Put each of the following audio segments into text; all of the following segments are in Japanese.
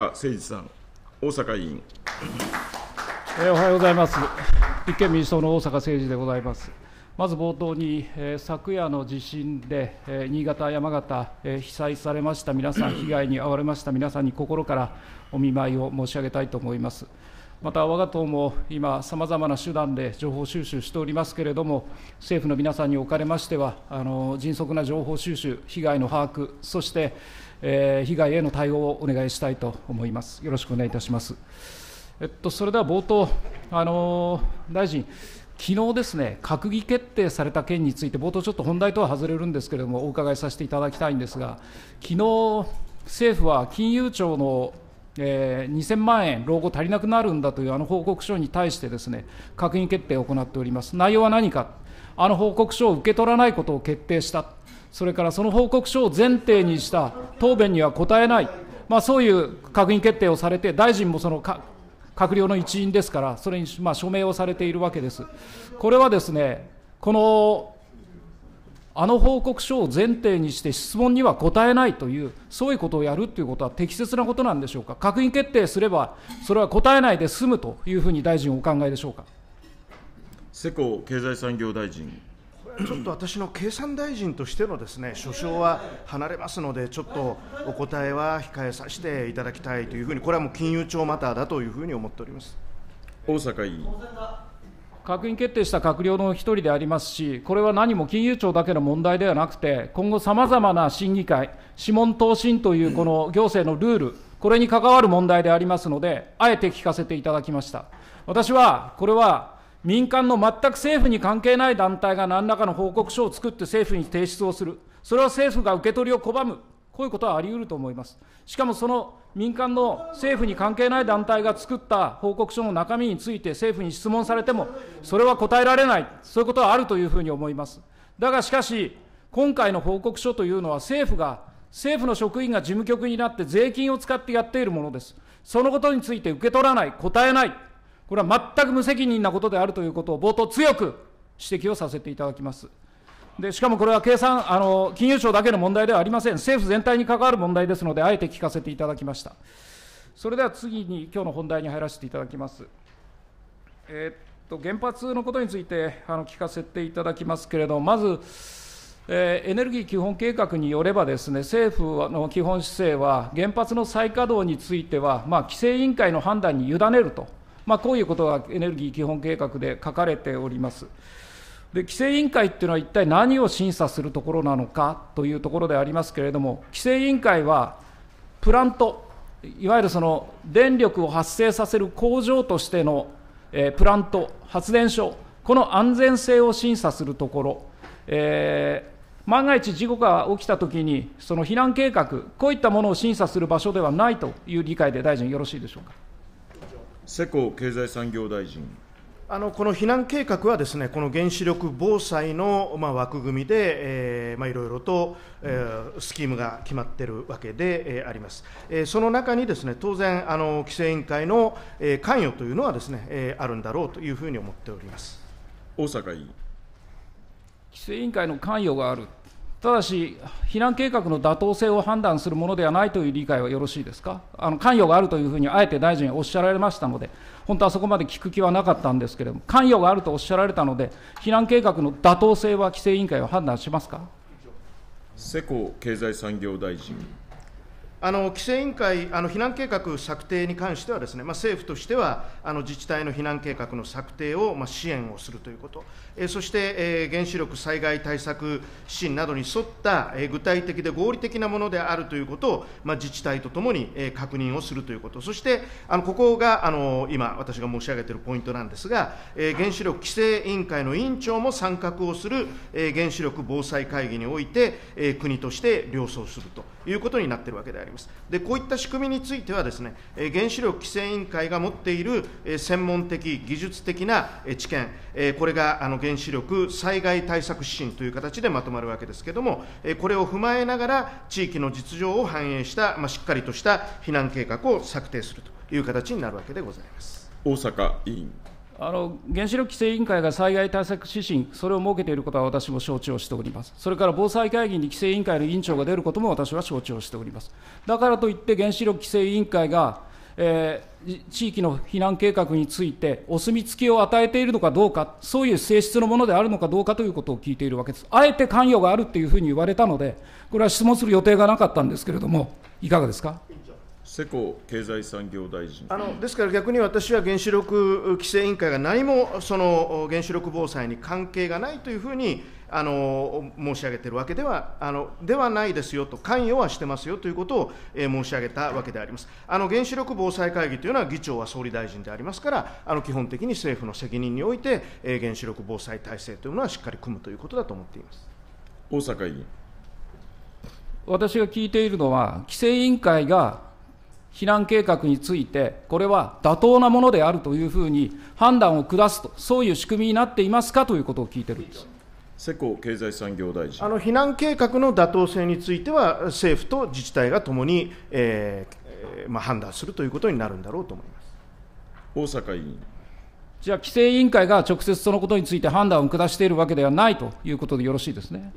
誠司さん、大阪委員。おはようございます。立憲民主党の大阪誠司でございます。まず冒頭に、昨夜の地震で、新潟、山形、被災されました皆さん、被害に遭われました皆さんに心からお見舞いを申し上げたいと思います。また我が党も今、さまざまな手段で情報収集しておりますけれども、政府の皆さんにおかれましては、あの迅速な情報収集、被害の把握、そして、えー、被害への対応をお願いしたいと思います。よろしくお願いいたします。えっと、それでは冒頭、あのー、大臣、昨日ですね、閣議決定された件について、冒頭、ちょっと本題とは外れるんですけれども、お伺いさせていただきたいんですが、昨日政府は金融庁のえー、2000万円、老後足りなくなるんだというあの報告書に対してですね、閣議決定を行っております。内容は何か、あの報告書を受け取らないことを決定した。それからその報告書を前提にした答弁には答えない、まあ、そういう閣議決定をされて、大臣もその閣僚の一員ですから、それにまあ署名をされているわけです。これはですね、このあの報告書を前提にして質問には答えないという、そういうことをやるということは適切なことなんでしょうか、閣議決定すれば、それは答えないで済むというふうに大臣、お考えでしょうか。世耕経済産業大臣ちょっと私の経産大臣としてのですね所相は離れますので、ちょっとお答えは控えさせていただきたいというふうに、これはもう金融庁マターだというふうに思っております大阪委員。閣議決定した閣僚の一人でありますし、これは何も金融庁だけの問題ではなくて、今後、さまざまな審議会、諮問答申というこの行政のルール、これに関わる問題でありますので、あえて聞かせていただきました。私はこれは民間の全く政府に関係ない団体が何らかの報告書を作って政府に提出をする、それは政府が受け取りを拒む、こういうことはあり得ると思います。しかもその民間の政府に関係ない団体が作った報告書の中身について政府に質問されても、それは答えられない、そういうことはあるというふうに思います。だがしかし、今回の報告書というのは政府が、政府の職員が事務局になって税金を使ってやっているものです。そのことについて受け取らない、答えない、これは全く無責任なことであるということを冒頭強く指摘をさせていただきます。でしかもこれは計算あの、金融庁だけの問題ではありません、政府全体に関わる問題ですので、あえて聞かせていただきました。それでは次に、今日の本題に入らせていただきます。えー、っと原発のことについてあの聞かせていただきますけれども、まず、えー、エネルギー基本計画によればですね、政府の基本姿勢は、原発の再稼働については、まあ、規制委員会の判断に委ねると。まあ、こういうことがエネルギー基本計画で書かれております。で規制委員会っていうのは一体何を審査するところなのかというところでありますけれども、規制委員会はプラント、いわゆるその電力を発生させる工場としての、えー、プラント、発電所、この安全性を審査するところ、えー、万が一事故が起きたときに、その避難計画、こういったものを審査する場所ではないという理解で、大臣、よろしいでしょうか。世耕経済産業大臣。あのこの避難計画はです、ね、この原子力防災の、まあ、枠組みで、えーまあ、いろいろと、えー、スキームが決まっているわけで、えー、あります、えー、その中にです、ね、当然あの、規制委員会の、えー、関与というのはですね、えー、あるんだろうというふうに思っております大阪委員。規制委員会の関与があるただし、避難計画の妥当性を判断するものではないという理解はよろしいですか、あの関与があるというふうにあえて大臣はおっしゃられましたので、本当はそこまで聞く気はなかったんですけれども、関与があるとおっしゃられたので、避難計画の妥当性は規制委員会は判断しますか世耕経済産業大臣。あの規制委員会、あの避難計画策定に関してはです、ね、まあ、政府としてはあの自治体の避難計画の策定を、まあ、支援をするということ、そして原子力災害対策指針などに沿った具体的で合理的なものであるということを、ま自治体とともに確認をするということ、そしてあのここがあの今、私が申し上げているポイントなんですが、原子力規制委員会の委員長も参画をする原子力防災会議において、国として了承するということになっているわけであります。でこういった仕組みについてはです、ね、原子力規制委員会が持っている専門的、技術的な知見、これがあの原子力災害対策指針という形でまとまるわけですけれども、これを踏まえながら、地域の実情を反映した、まあ、しっかりとした避難計画を策定するという形になるわけでございます大阪委員。あの原子力規制委員会が災害対策指針、それを設けていることは私も承知をしております、それから防災会議に規制委員会の委員長が出ることも私は承知をしております。だからといって、原子力規制委員会がえー、地域の避難計画について、お墨付きを与えているのかどうか、そういう性質のものであるのかどうかということを聞いているわけです。あえて関与があるというふうに言われたので、これは質問する予定がなかったんですけれども、いかがですか。世耕経済産業大臣あのですから逆に私は原子力規制委員会が何もその原子力防災に関係がないというふうにあの申し上げているわけではあのではないですよと、関与はしてますよということを、えー、申し上げたわけであります。あの原子力防災会議というのは、議長は総理大臣でありますから、あの基本的に政府の責任において、えー、原子力防災体制というものはしっかり組むということだと思っています大阪委員。私が聞いているのは、規制委員会が避難計画について、これは妥当なものであるというふうに判断を下すと、そういう仕組みになっていますかということを聞いてるんです。世耕経済産業大臣あの避難計画の妥当性については、政府と自治体がともに、えーまあ、判断するということになるんだろうと思います大阪委員。じゃあ、規制委員会が直接そのことについて判断を下しているわけではないということでよろしいですね。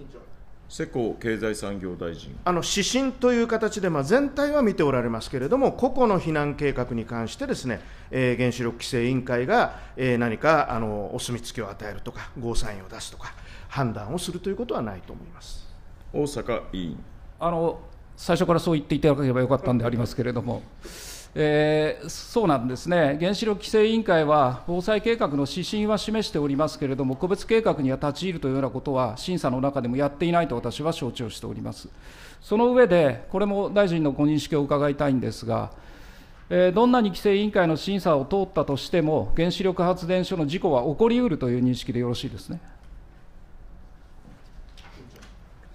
世耕経済産業大臣あの指針という形で、まあ、全体は見ておられますけれども、個々の避難計画に関してですね、えー、原子力規制委員会が、えー、何かあのお墨付きを与えるとか、ゴーサインを出すとか、判断をするということはないと思います大阪委員あの最初からそう言っていただければよかったんでありますけれども、えー、そうなんですね、原子力規制委員会は、防災計画の指針は示しておりますけれども、個別計画には立ち入るというようなことは、審査の中でもやっていないと私は承知をしております。その上で、これも大臣のご認識を伺いたいんですが、えー、どんなに規制委員会の審査を通ったとしても、原子力発電所の事故は起こりうるという認識でよろしいですね。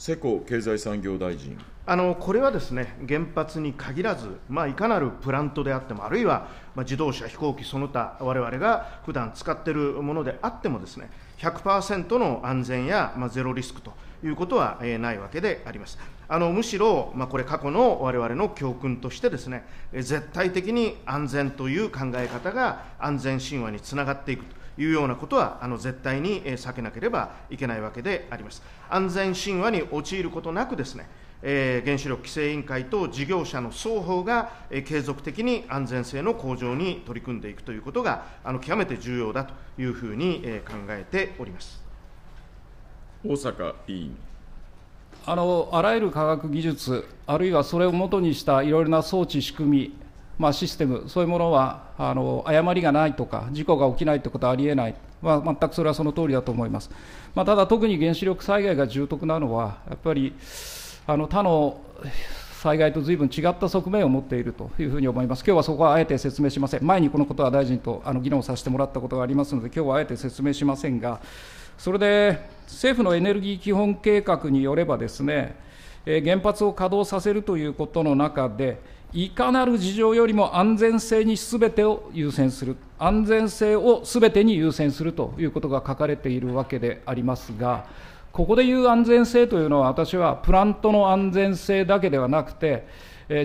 世耕経済産業大臣あのこれはですね原発に限らず、まあ、いかなるプラントであっても、あるいは、まあ、自動車、飛行機、その他、われわれが普段使っているものであってもです、ね、100%の安全や、まあ、ゼロリスクということは、えー、ないわけであります。あのむしろ、まあ、これ、過去のわれわれの教訓としてです、ね、絶対的に安全という考え方が安全神話につながっていくと。いうようなことはあの絶対に避けなければいけないわけであります。安全神話に陥ることなくですね、えー、原子力規制委員会と事業者の双方が、えー、継続的に安全性の向上に取り組んでいくということがあの極めて重要だというふうに、えー、考えております大坂委員あのあらゆる科学技術、あるいはそれをもとにしたいろいろな装置、仕組み、まあ、システム、そういうものはあの誤りがないとか、事故が起きないということはありえない、まあ、全くそれはその通りだと思います、まあ、ただ特に原子力災害が重篤なのは、やっぱりあの他の災害とずいぶん違った側面を持っているというふうに思います、今日はそこはあえて説明しません、前にこのことは大臣とあの議論させてもらったことがありますので、今日はあえて説明しませんが、それで政府のエネルギー基本計画によればですね、え原発を稼働させるということの中で、いかなる事情よりも安全性にすべてを優先する、安全性をすべてに優先するということが書かれているわけでありますが、ここでいう安全性というのは、私はプラントの安全性だけではなくて、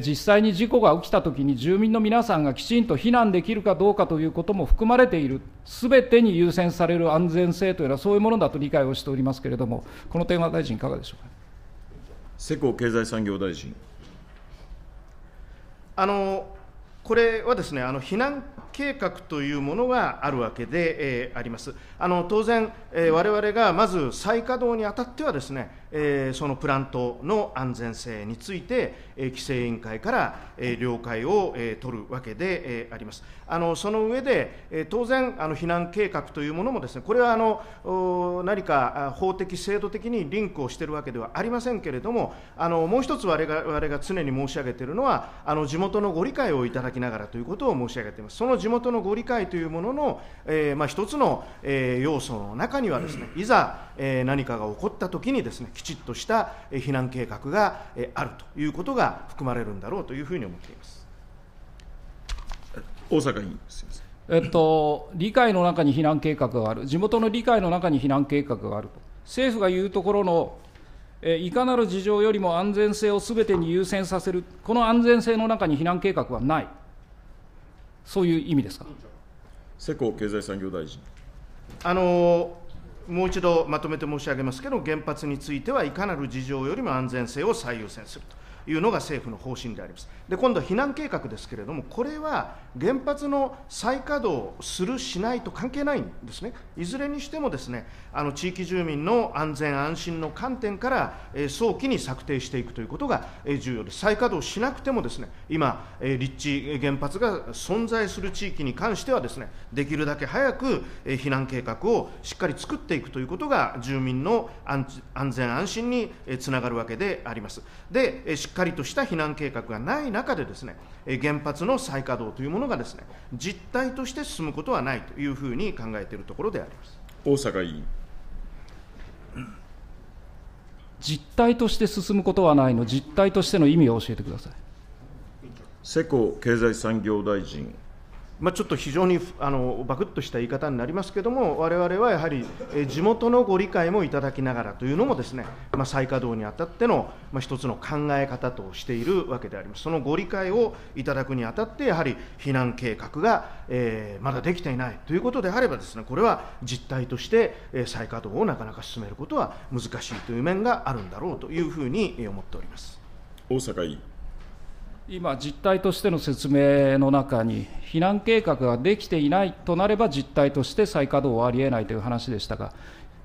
実際に事故が起きたときに住民の皆さんがきちんと避難できるかどうかということも含まれている、すべてに優先される安全性というのはそういうものだと理解をしておりますけれども、この点は大臣、いかがでしょうか。世耕経済産業大臣あのこれはですねあの避難計画というものがあるわけで、えー、あります。あの当然えれ我々がまず再稼働にあたってはですね、えー、そのプラントの安全性について、えー、規制委員会から、えー、了解を、えー、取るわけで、えー、あります。あのその上で、えー、当然あの避難計画というものもですねこれはあの何か法的制度的にリンクをしているわけではありませんけれどもあのもう一つ我々が我が常に申し上げているのはあの地元のご理解をいただきながらということを申し上げています。その地元のご理解というものの、えーまあ、一つの、えー、要素の中にはですね、いざ、え何かが起こった時にですね、きちっとした避難計画が、えあるということが含まれるんだろうというふうに思っています。大阪委員すみません。えっと、理解の中に避難計画がある、地元の理解の中に避難計画があると、政府が言うところの、えいかなる事情よりも安全性をすべてに優先させる、この安全性の中に避難計画はない、そういう意味ですか。世耕経済産業大臣あのもう一度まとめて申し上げますけど、原発についてはいかなる事情よりも安全性を最優先すると。いうのが政府の方針であります。で今度は避難計画ですけれども、これは原発の再稼働する、しないと関係ないんですね、いずれにしてもです、ね、あの地域住民の安全・安心の観点から、え早期に策定していくということが、え重要です、再稼働しなくてもです、ね、今、え立地原発が存在する地域に関してはです、ね、できるだけ早く、え避難計画をしっかり作っていくということが、住民の安全・安心につながるわけであります。でしっかりとした避難計画がない中で、ですね原発の再稼働というものがですね実態として進むことはないというふうに考えているところであります大阪委員。実態として進むことはないの、実態としての意味を教えてください。世耕経済産業大臣まあ、ちょっと非常にあのバクッとした言い方になりますけれども、我々はやはり、え地元のご理解もいただきながらというのもですね、まあ、再稼働にあたっての、まあ、一つの考え方としているわけであります。そのご理解をいただくにあたって、やはり避難計画が、えー、まだできていないということであればですね、これは実態として、え再稼働をなかなか進めることは難しいという面があるんだろうというふうに思っております。大阪委員今、実態としての説明の中に、避難計画ができていないとなれば、実態として再稼働はありえないという話でしたが、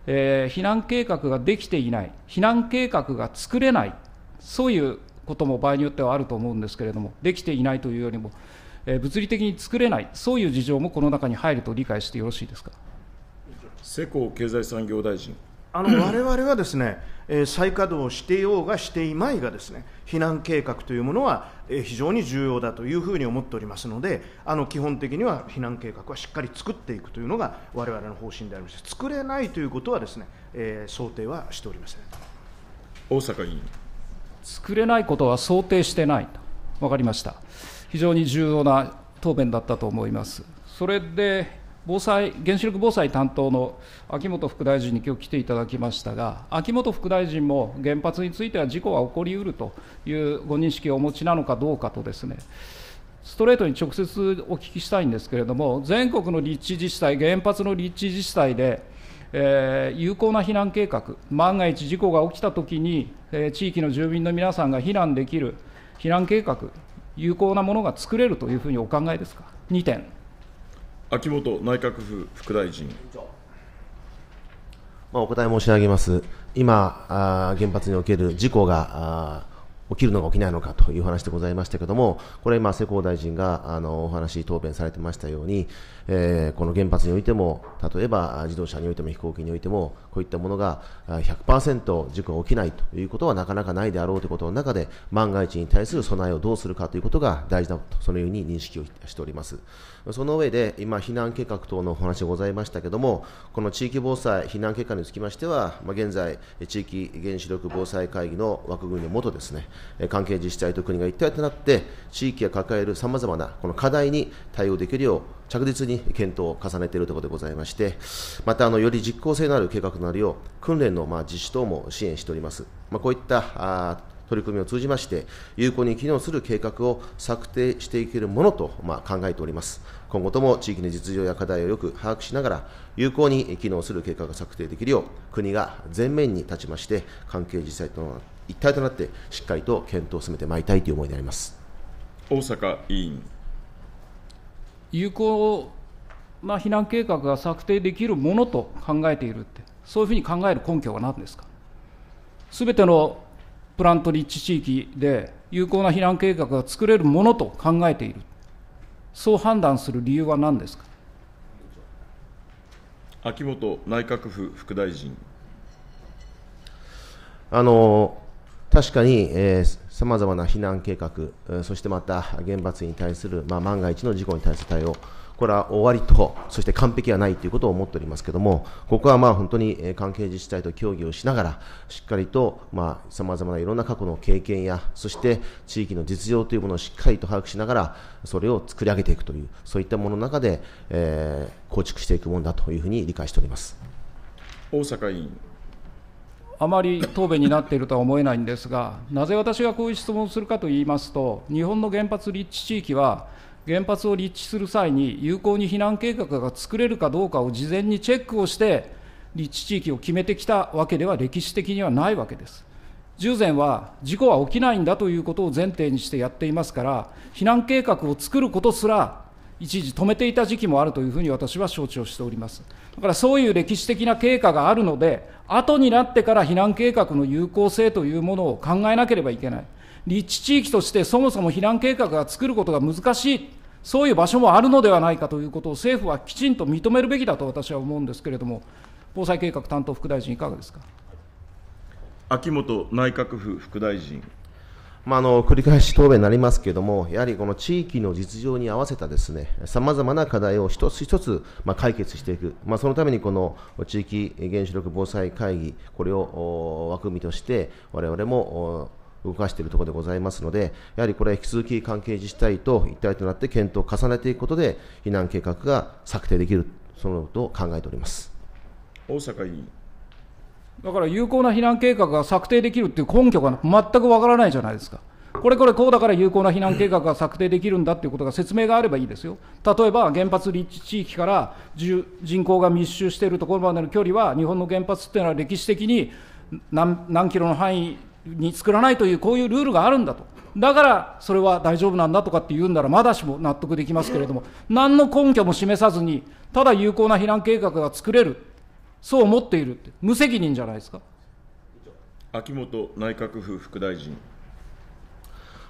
えー、避難計画ができていない、避難計画が作れない、そういうことも場合によってはあると思うんですけれども、できていないというよりも、えー、物理的に作れない、そういう事情もこの中に入ると理解してよろしいですか。世耕経済産業大臣あの我々はですね、えー、再稼働していようがしていまいがですね避難計画というものは、えー、非常に重要だというふうに思っておりますのであの基本的には避難計画はしっかり作っていくというのが我々の方針でありまして作れないということはですね、えー、想定はしておりません大阪委員作れないことは想定してない分かりました非常に重要な答弁だったと思いますそれで防災原子力防災担当の秋元副大臣に今日来ていただきましたが、秋元副大臣も原発については事故は起こりうるというご認識をお持ちなのかどうかとですね、ストレートに直接お聞きしたいんですけれども、全国の立地自治体、原発の立地自治体で、えー、有効な避難計画、万が一事故が起きたときに、えー、地域の住民の皆さんが避難できる避難計画、有効なものが作れるというふうにお考えですか。2点秋元内閣府副大臣。まあ、お答え申し上げます。今、あ原発における事故が起きるのか起きないのかという話でございましたけれども、これ、今、世耕大臣があのお話、答弁されてましたように、えー、この原発においても例えば自動車においても飛行機においてもこういったものが100%事故が起きないということはなかなかないであろうということの中で万が一に対する備えをどうするかということが大事だとそのように認識をしておりますその上で今避難計画等のお話がございましたけどもこの地域防災避難計画につきましては、まあ、現在地域原子力防災会議の枠組みのもとですね関係自治体と国が一体となって地域が抱えるさまざまなこの課題に対応できるよう着実に検討を重ねているところでございまして、またあのより実効性のある計画となるよう、訓練のまあ実施等も支援しております。まあ、こういった取り組みを通じまして、有効に機能する計画を策定していけるものと、まあ、考えております。今後とも地域の実情や課題をよく把握しながら、有効に機能する計画が策定できるよう、国が前面に立ちまして、関係自治体との一体となって、しっかりと検討を進めてまいりたいという思いであります。大阪委員有効な避難計画が策定できるものと考えているって、そういうふうに考える根拠は何ですか。すべてのプラント立地地域で有効な避難計画が作れるものと考えている、そう判断する理由は何ですか秋元内閣府副大臣。あの確かに、えーさまざまな避難計画、そしてまた原発に対する、まあ、万が一の事故に対する対応、これは終わりと、そして完璧はないということを思っておりますけれども、ここはまあ本当に関係自治体と協議をしながら、しっかりとさまざ、まないろんな過去の経験や、そして地域の実情というものをしっかりと把握しながら、それを作り上げていくという、そういったものの中で、えー、構築していくものだというふうに理解しております。大阪委員あまり答弁になっているとは思えないんですが、なぜ私がこういう質問をするかといいますと、日本の原発立地地域は、原発を立地する際に有効に避難計画が作れるかどうかを事前にチェックをして、立地地域を決めてきたわけでは歴史的にはないわけです。従前は事故は起きないんだということを前提にしてやっていますから、避難計画を作ることすら一時止めていた時期もあるというふうに私は承知をしております。だからそういう歴史的な経過があるので、後になってから避難計画の有効性というものを考えなければいけない。立地地域としてそもそも避難計画が作ることが難しい。そういう場所もあるのではないかということを政府はきちんと認めるべきだと私は思うんですけれども、防災計画担当副大臣、いかがですか。秋元内閣府副大臣。まあ、あの繰り返し答弁になりますけれども、やはりこの地域の実情に合わせたですね、さまざまな課題を一つ一つ、まあ、解決していく、まあ、そのためにこの地域原子力防災会議、これを枠組みとして、われわれも動かしているところでございますので、やはりこれは引き続き関係自治体と一体となって検討を重ねていくことで、避難計画が策定できる、そのことを考えております。大阪委員だから有効な避難計画が策定できるっていう根拠が全くわからないじゃないですか。これこれこうだから有効な避難計画が策定できるんだっていうことが説明があればいいですよ。例えば原発立地地域から人口が密集しているところまでの距離は日本の原発っていうのは歴史的に何何キロの範囲に作らないというこういうルールがあるんだと。だからそれは大丈夫なんだとかって言うんならまだしも納得できますけれども何の根拠も示さずにただ有効な避難計画が作れるそう思っているって、無責任じゃないですか。秋元内閣府副大臣。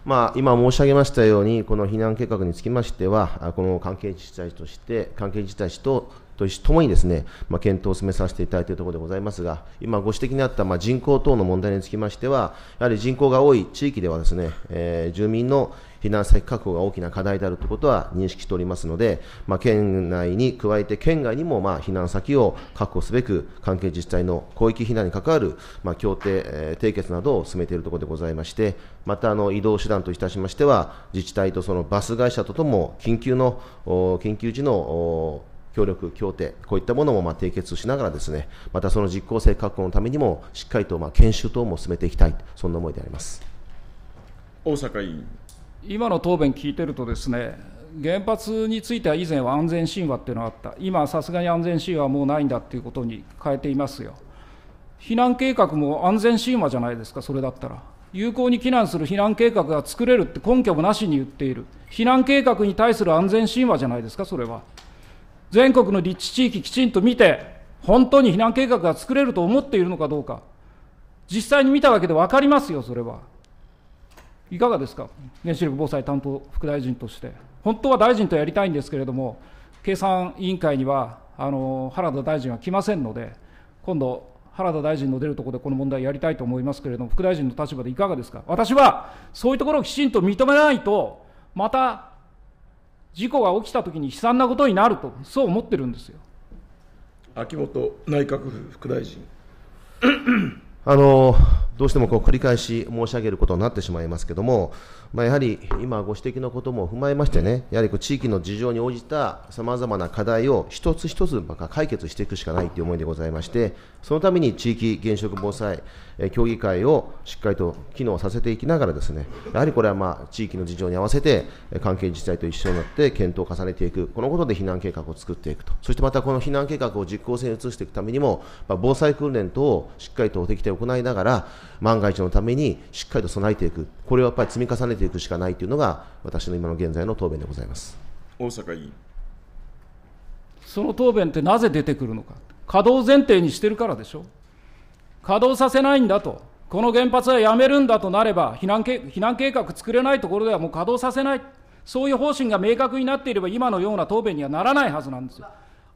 まあ、今申し上げましたように、この避難計画につきましては、この関係自治体として、関係自治体ととともにですね、まあ、検討を進めさせていただいているところでございますが、今ご指摘にあったまあ人口等の問題につきましては、やはり人口が多い地域ではですね、えー、住民の避難先確保が大きな課題であるということは認識しておりますので、まあ、県内に加えて県外にもまあ避難先を確保すべく関係自治体の広域避難に関わるまあ協定、えー、締結などを進めているところでございましてまたあの移動手段といたしましては自治体とそのバス会社ととも緊急の緊急時の協力協定、こういったものもま締結しながら、ですねまたその実効性確保のためにも、しっかりとま研修等も進めていきたい、そんな思いであります。大阪委員今の答弁聞いてるとですね、原発については以前は安全神話っていうのがあった、今さすがに安全神話はもうないんだっていうことに変えていますよ。避難計画も安全神話じゃないですか、それだったら。有効に避難する避難計画が作れるって根拠もなしに言っている、避難計画に対する安全神話じゃないですか、それは。全国の立地地域きちんと見て、本当に避難計画が作れると思っているのかどうか、実際に見たわけで分かりますよ、それは。いかがですか、原子力防災担当副大臣として、本当は大臣とやりたいんですけれども、経産委員会にはあの原田大臣は来ませんので、今度、原田大臣の出るところでこの問題やりたいと思いますけれども、副大臣の立場でいかがですか、私はそういうところをきちんと認めないと、また事故が起きたときに悲惨なことになると、そう思ってるんですよ秋元内閣府副大臣。あのどうしてもこう繰り返し申し上げることになってしまいますけども、まあ、やはり今ご指摘のことも踏まえましてね、やはりこう地域の事情に応じたさまざまな課題を一つ一つ解決していくしかないという思いでございまして、そのために地域現職防災、協議会をしっかりと機能させていきながら、ですねやはりこれはまあ地域の事情に合わせて、関係自治体と一緒になって検討を重ねていく、このことで避難計画を作っていくと、そしてまたこの避難計画を実行性に移していくためにも、防災訓練等をしっかりと適定行いながら、万が一のためにしっかりと備えていく、これをやっぱり積み重ねていくしかないというのが、私の今の現在の答弁でございます。大阪委員その答弁ってなぜ出てくるのか、稼働前提にしてるからでしょ。稼働させないんだと、この原発はやめるんだとなれば避難計、避難計画作れないところではもう稼働させない、そういう方針が明確になっていれば、今のような答弁にはならないはずなんですよ。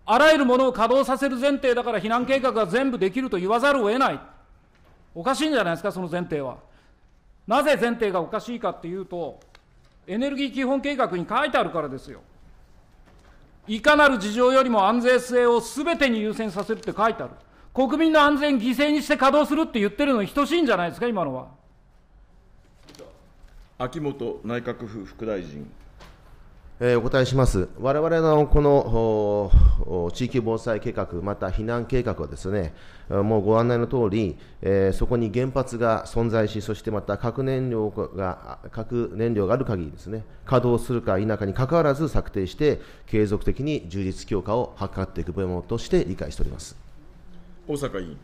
あらゆるものを稼働させる前提だから避難計画が全部できると言わざるを得ない。おかしいんじゃないですか、その前提は。なぜ前提がおかしいかっていうと、エネルギー基本計画に書いてあるからですよ。いかなる事情よりも安全性をすべてに優先させるって書いてある。国民の安全犠牲にして稼働するって言ってるのに等しいんじゃないですか、今のは。秋元内閣府副大臣。えお答えします。我々のこの地域防災計画、また避難計画はですね、もうご案内の通り、えそこに原発が存在し、そしてまた核燃料が核燃料がある限りですね、稼働するか否かにかかわらず策定して、継続的に充実強化を図っていくものとして理解しております。大阪委員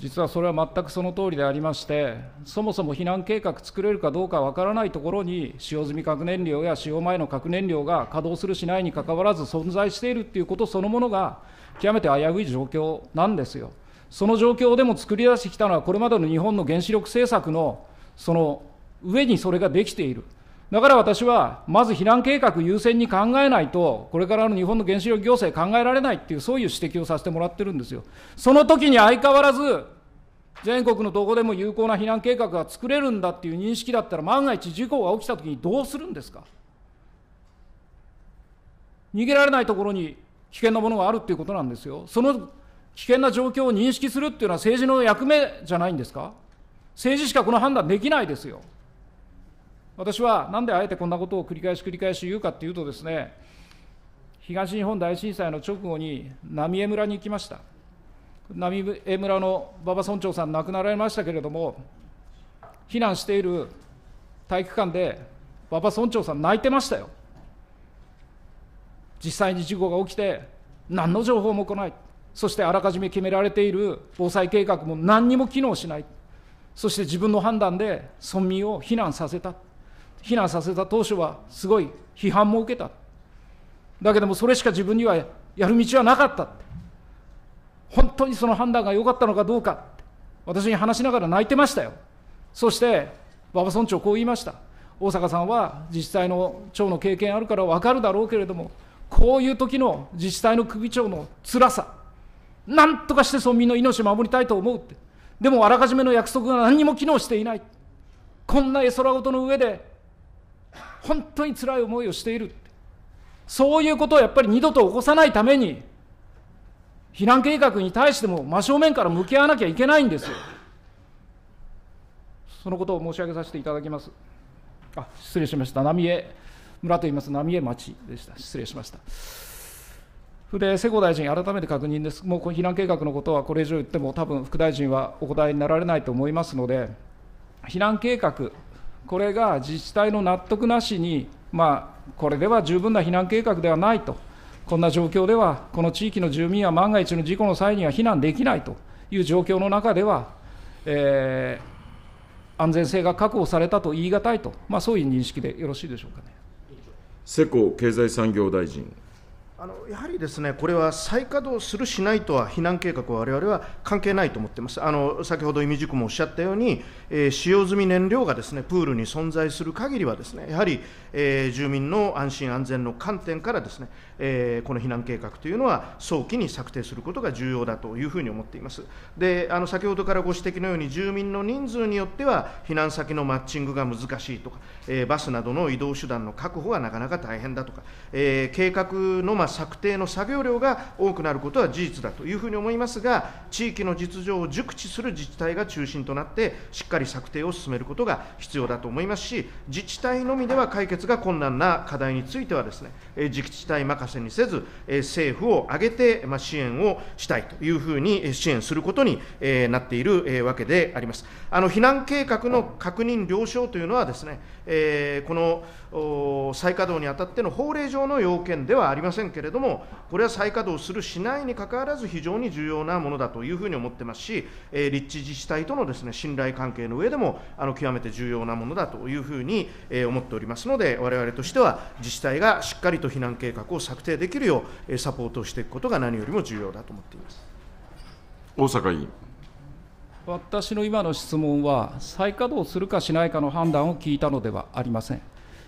実はそれは全くその通りでありまして、そもそも避難計画作れるかどうかわからないところに、使用済み核燃料や使用前の核燃料が稼働するしないにかかわらず存在しているということそのものが、極めて危うい状況なんですよ。その状況でも作り出してきたのは、これまでの日本の原子力政策のその上にそれができている。だから私は、まず避難計画優先に考えないと、これからの日本の原子力行政考えられないっていう、そういう指摘をさせてもらってるんですよ。その時に相変わらず、全国のどこでも有効な避難計画が作れるんだっていう認識だったら、万が一事故が起きた時にどうするんですか。逃げられないところに危険なものがあるっていうことなんですよ。その危険な状況を認識するっていうのは政治の役目じゃないんですか。政治しかこの判断できないですよ。私はなんであえてこんなことを繰り返し繰り返し言うかっていうとですね、東日本大震災の直後に浪江村に行きました。浪江村の馬場村長さん亡くなられましたけれども、避難している体育館で馬場村長さん泣いてましたよ。実際に事故が起きて、何の情報も来ない。そしてあらかじめ決められている防災計画も何にも機能しない。そして自分の判断で村民を避難させた。避難させた当初はすごい批判も受けた。だけどもそれしか自分にはやる道はなかった。本当にその判断が良かったのかどうか。私に話しながら泣いてましたよ。そして、馬場村長こう言いました。大阪さんは自治体の長の経験あるから分かるだろうけれども、こういう時の自治体の首長の辛さ、なんとかして村民の命を守りたいと思うって、でもあらかじめの約束が何にも機能していない、こんな絵空事の上で、本当につらい思いをしているそういうことをやっぱり二度と起こさないために避難計画に対しても真正面から向き合わなきゃいけないんですよそのことを申し上げさせていただきますあ失礼しました浪江村といいます浪江町でした失礼しましたそれで世耕大臣、改めて確認です、もう避難計画のことはこれ以上言っても、多分副大臣はお答えになられないと思いますので、避難計画これが自治体の納得なしに、まあ、これでは十分な避難計画ではないと、こんな状況では、この地域の住民は万が一の事故の際には避難できないという状況の中では、えー、安全性が確保されたと言い難いと、まあ、そういう認識でよろしいでしょうかね。世耕経済産業大臣あのやはりですねこれは再稼働する、しないとは避難計画は我々は関係ないと思っています、あの先ほど、意味塾もおっしゃったように、えー、使用済み燃料がですねプールに存在する限りは、ですねやはり、えー、住民の安心・安全の観点からですねえー、この避難計画というのは早期に策定することが重要だというふうに思っています。であの先ほどからご指摘のように、住民の人数によっては、避難先のマッチングが難しいとか、えー、バスなどの移動手段の確保がなかなか大変だとか、えー、計画のまあ策定の作業量が多くなることは事実だというふうに思いますが、地域の実情を熟知する自治体が中心となって、しっかり策定を進めることが必要だと思いますし、自治体のみでは解決が困難な課題についてはですね、え自治体任せにせず、え政府を挙げて、ま支援をしたいというふうに支援することに、えなっている、わけであります。あの避難計画の確認、了承というのはですね、えこの再稼働にあたっての法令上の要件ではありませんけれども、これは再稼働する、しないにかかわらず、非常に重要なものだというふうに思ってますし、え立地自治体とのですね信頼関係の上でもあの極めて重要なものだというふうに、え思っておりますので、我々としては自治体がしっかりと避難計画を策策定できるよう、サポートしていくことが何よりも重要だと思っています大阪委員。私の今の質問は、再稼働するかしないかの判断を聞いたのではありません。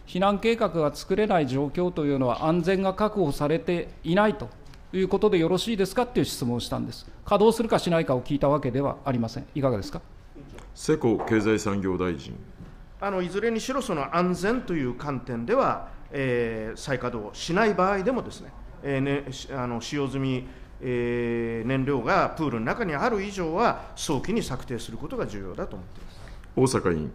避難計画が作れない状況というのは、安全が確保されていないということでよろしいですかという質問をしたんです。稼働するかしないかを聞いたわけではありません。いかがですか。世耕経済産業大臣あのいずれにしろその安全という観点ではえー、再稼働しない場合でもですね、えー、ねあの使用済み、えー、燃料がプールの中にある以上は早期に策定することが重要だと思っています大阪委員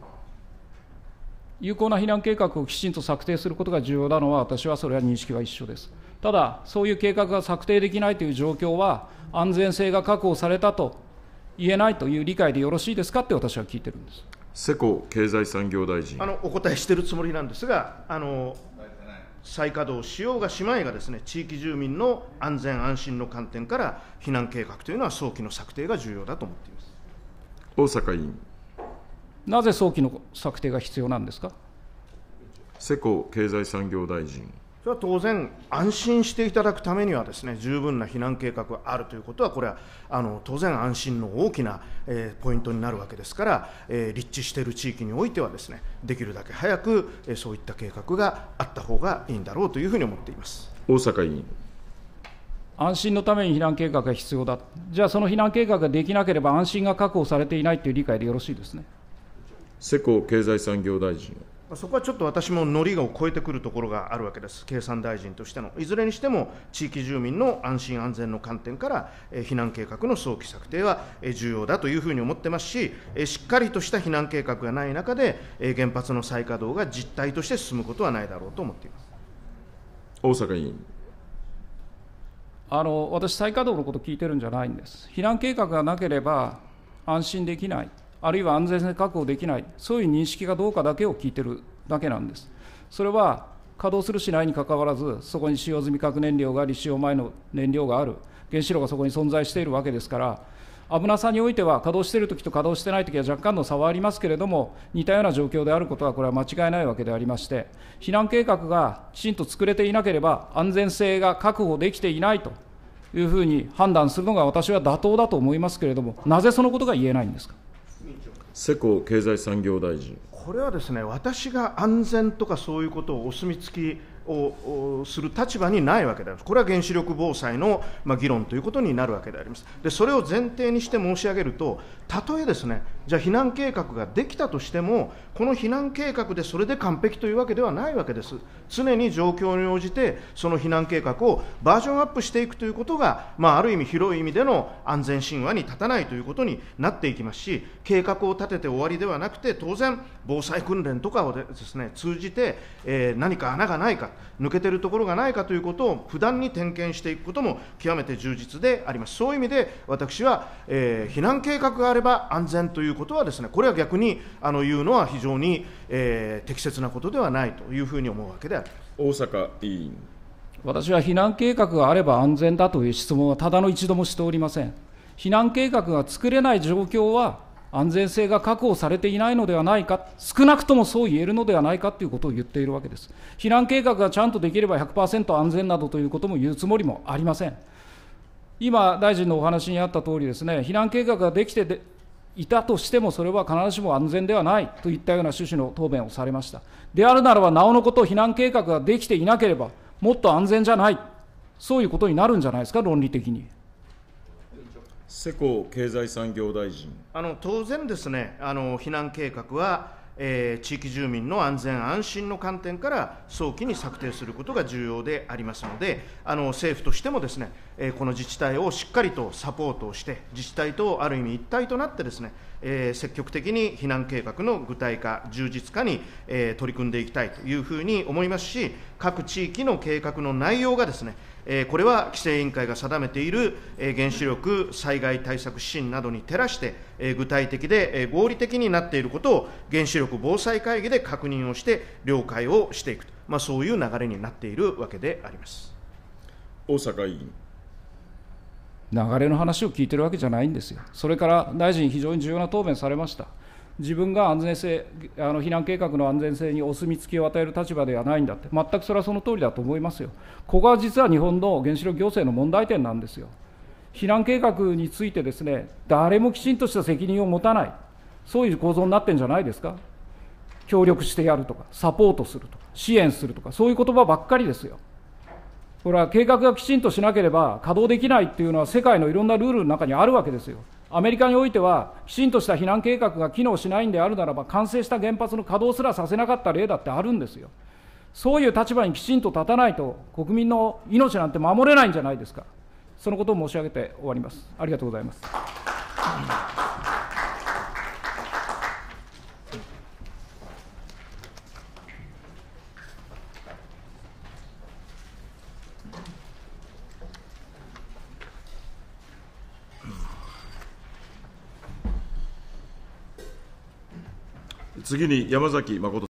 有効な避難計画をきちんと策定することが重要なのは、私はそれは認識は一緒です。ただ、そういう計画が策定できないという状況は、安全性が確保されたと言えないという理解でよろしいですかって私は聞いてるんです。世耕経済産業大臣あのお答えしているつもりなんですが、あの再稼働しようがしまいがですね地域住民の安全安心の観点から避難計画というのは早期の策定が重要だと思っています大阪委員なぜ早期の策定が必要なんですか世耕経済産業大臣それは当然、安心していただくためにはですね十分な避難計画があるということは、これはあの当然、安心の大きな、えー、ポイントになるわけですから、えー、立地している地域においては、ですねできるだけ早く、えー、そういった計画があった方がいいんだろうというふうに思っています大阪委員。安心のために避難計画が必要だ、じゃあ、その避難計画ができなければ安心が確保されていないという理解でよろしいですね。世耕経済産業大臣そこはちょっと私もノリを超えてくるところがあるわけです、経産大臣としての。いずれにしても、地域住民の安心安全の観点から、避難計画の早期策定は重要だというふうに思ってますし、しっかりとした避難計画がない中で、原発の再稼働が実態として進むことはないだろうと思っています大阪委員。あの私、再稼働のこと聞いてるんじゃないんです。避難計画がなければ安心できないあるいは安全性確保できない、そういう認識がどうかだけを聞いてるだけなんです。それは稼働するしないにかかわらず、そこに使用済み核燃料があり、使用前の燃料がある、原子炉がそこに存在しているわけですから、危なさにおいては、稼働しているときと稼働してないときは若干の差はありますけれども、似たような状況であることは、これは間違いないわけでありまして、避難計画がきちんと作れていなければ、安全性が確保できていないというふうに判断するのが、私は妥当だと思いますけれども、なぜそのことが言えないんですか。世耕経済産業大臣。これはですね、私が安全とかそういうことをお墨付きをする立場にないわけであります。これは原子力防災の、まあ、議論ということになるわけであります。で、それを前提にして申し上げると、たとえですねじゃあ避難計画ができたとしてもこの避難計画でそれで完璧というわけではないわけです常に状況に応じてその避難計画をバージョンアップしていくということが、まあ、ある意味広い意味での安全神話に立たないということになっていきますし計画を立てて終わりではなくて当然防災訓練とかをですね通じて、えー、何か穴がないか抜けてるところがないかということを普段に点検していくことも極めて充実でありますそういう意味で私は、えー、避難計画がれば安全ということはですねこれは逆にあの言うのは非常に、えー、適切なことではないというふうに思うわけであります大阪委員私は避難計画があれば安全だという質問はただの一度もしておりません。避難計画が作れない状況は安全性が確保されていないのではないか、少なくともそう言えるのではないかということを言っているわけです。避難計画がちゃんとできれば100%安全などということも言うつもりもありません。今、大臣のお話にあった通りですね、避難計画ができていたとしても、それは必ずしも安全ではないといったような趣旨の答弁をされました。であるならば、なおのこと、避難計画ができていなければ、もっと安全じゃない、そういうことになるんじゃないですか、論理的に。世耕経済産業大臣あの当然ですね、あの避難計画はえー、地域住民の安全・安心の観点から早期に策定することが重要でありますので、あの政府としてもです、ねえー、この自治体をしっかりとサポートをして、自治体とある意味一体となってですね、えー、積極的に避難計画の具体化、充実化に、え取り組んでいきたいというふうに思いますし、各地域の計画の内容がですね、これは規制委員会が定めている原子力災害対策指針などに照らして、具体的で合理的になっていることを原子力防災会議で確認をして、了解をしていくと、まあ、そういう流れになっているわけであります大阪委員。流れの話を聞いてるわけじゃないんですよ、それから大臣、非常に重要な答弁されました。自分が安全性あの避難計画の安全性にお墨付きを与える立場ではないんだって全くそれはその通りだと思いますよここは実は日本の原子力行政の問題点なんですよ避難計画についてですね誰もきちんとした責任を持たないそういう構造になってんじゃないですか協力してやるとかサポートするとか支援するとかそういう言葉ばっかりですよこれは計画がきちんとしなければ稼働できないっていうのは世界のいろんなルールの中にあるわけですよアメリカにおいては、きちんとした避難計画が機能しないんであるならば、完成した原発の稼働すらさせなかった例だってあるんですよ。そういう立場にきちんと立たないと、国民の命なんて守れないんじゃないですか。そのことを申し上げて終わります。ありがとうございます。次に山崎誠